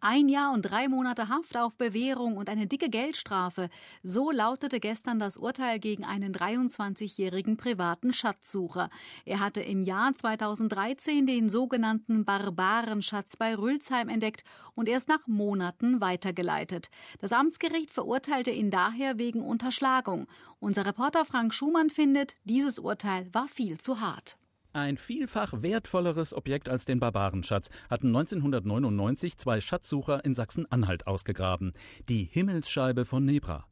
Ein Jahr und drei Monate Haft auf Bewährung und eine dicke Geldstrafe. So lautete gestern das Urteil gegen einen 23-jährigen privaten Schatzsucher. Er hatte im Jahr 2013 den sogenannten Barbarenschatz bei Rülsheim entdeckt und erst nach Monaten weitergeleitet. Das Amtsgericht verurteilte ihn daher wegen Unterschlagung. Unser Reporter Frank Schumann findet, dieses Urteil war viel zu hart. Ein vielfach wertvolleres Objekt als den Barbarenschatz hatten 1999 zwei Schatzsucher in Sachsen-Anhalt ausgegraben. Die Himmelsscheibe von Nebra.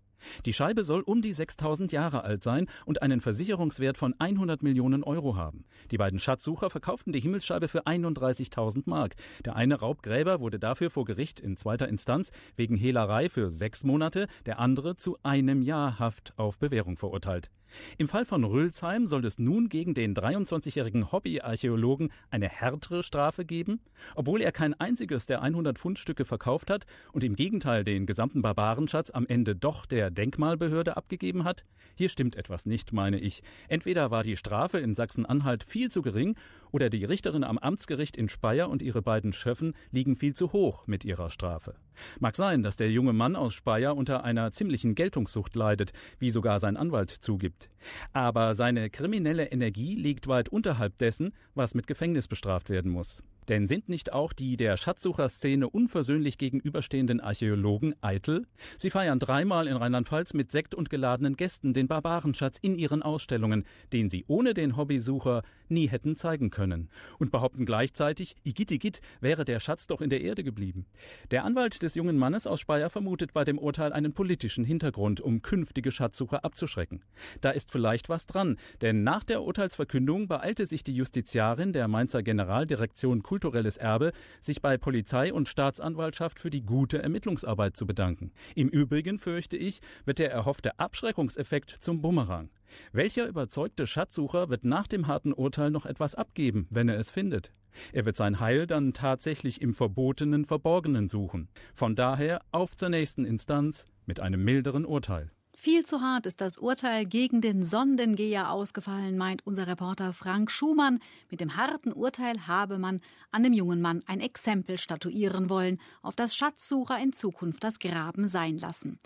Die Scheibe soll um die 6000 Jahre alt sein und einen Versicherungswert von 100 Millionen Euro haben. Die beiden Schatzsucher verkauften die Himmelsscheibe für 31.000 Mark. Der eine Raubgräber wurde dafür vor Gericht in zweiter Instanz wegen Hehlerei für sechs Monate, der andere zu einem Jahr Haft auf Bewährung verurteilt. Im Fall von Rülsheim soll es nun gegen den 23-jährigen Hobbyarchäologen eine härtere Strafe geben, obwohl er kein einziges der 100 Fundstücke verkauft hat und im Gegenteil den gesamten Barbarenschatz am Ende doch der Denkmalbehörde abgegeben hat? Hier stimmt etwas nicht, meine ich. Entweder war die Strafe in Sachsen-Anhalt viel zu gering oder die Richterin am Amtsgericht in Speyer und ihre beiden Schöffen liegen viel zu hoch mit ihrer Strafe. Mag sein, dass der junge Mann aus Speyer unter einer ziemlichen Geltungssucht leidet, wie sogar sein Anwalt zugibt gibt. Aber seine kriminelle Energie liegt weit unterhalb dessen, was mit Gefängnis bestraft werden muss. Denn sind nicht auch die der Schatzsucherszene unversöhnlich gegenüberstehenden Archäologen eitel? Sie feiern dreimal in Rheinland-Pfalz mit Sekt und geladenen Gästen den Barbarenschatz in ihren Ausstellungen, den sie ohne den Hobbysucher nie hätten zeigen können. Und behaupten gleichzeitig, igittigit, wäre der Schatz doch in der Erde geblieben. Der Anwalt des jungen Mannes aus Speyer vermutet bei dem Urteil einen politischen Hintergrund, um künftige Schatzsucher abzuschrecken. Da ist vielleicht was dran, denn nach der Urteilsverkündung beeilte sich die Justiziarin der Mainzer Generaldirektion Kultur kulturelles Erbe, sich bei Polizei und Staatsanwaltschaft für die gute Ermittlungsarbeit zu bedanken. Im Übrigen, fürchte ich, wird der erhoffte Abschreckungseffekt zum Bumerang. Welcher überzeugte Schatzsucher wird nach dem harten Urteil noch etwas abgeben, wenn er es findet? Er wird sein Heil dann tatsächlich im Verbotenen Verborgenen suchen. Von daher auf zur nächsten Instanz mit einem milderen Urteil. Viel zu hart ist das Urteil gegen den Sondengeher ausgefallen, meint unser Reporter Frank Schumann. Mit dem harten Urteil habe man an dem jungen Mann ein Exempel statuieren wollen, auf das Schatzsucher in Zukunft das Graben sein lassen.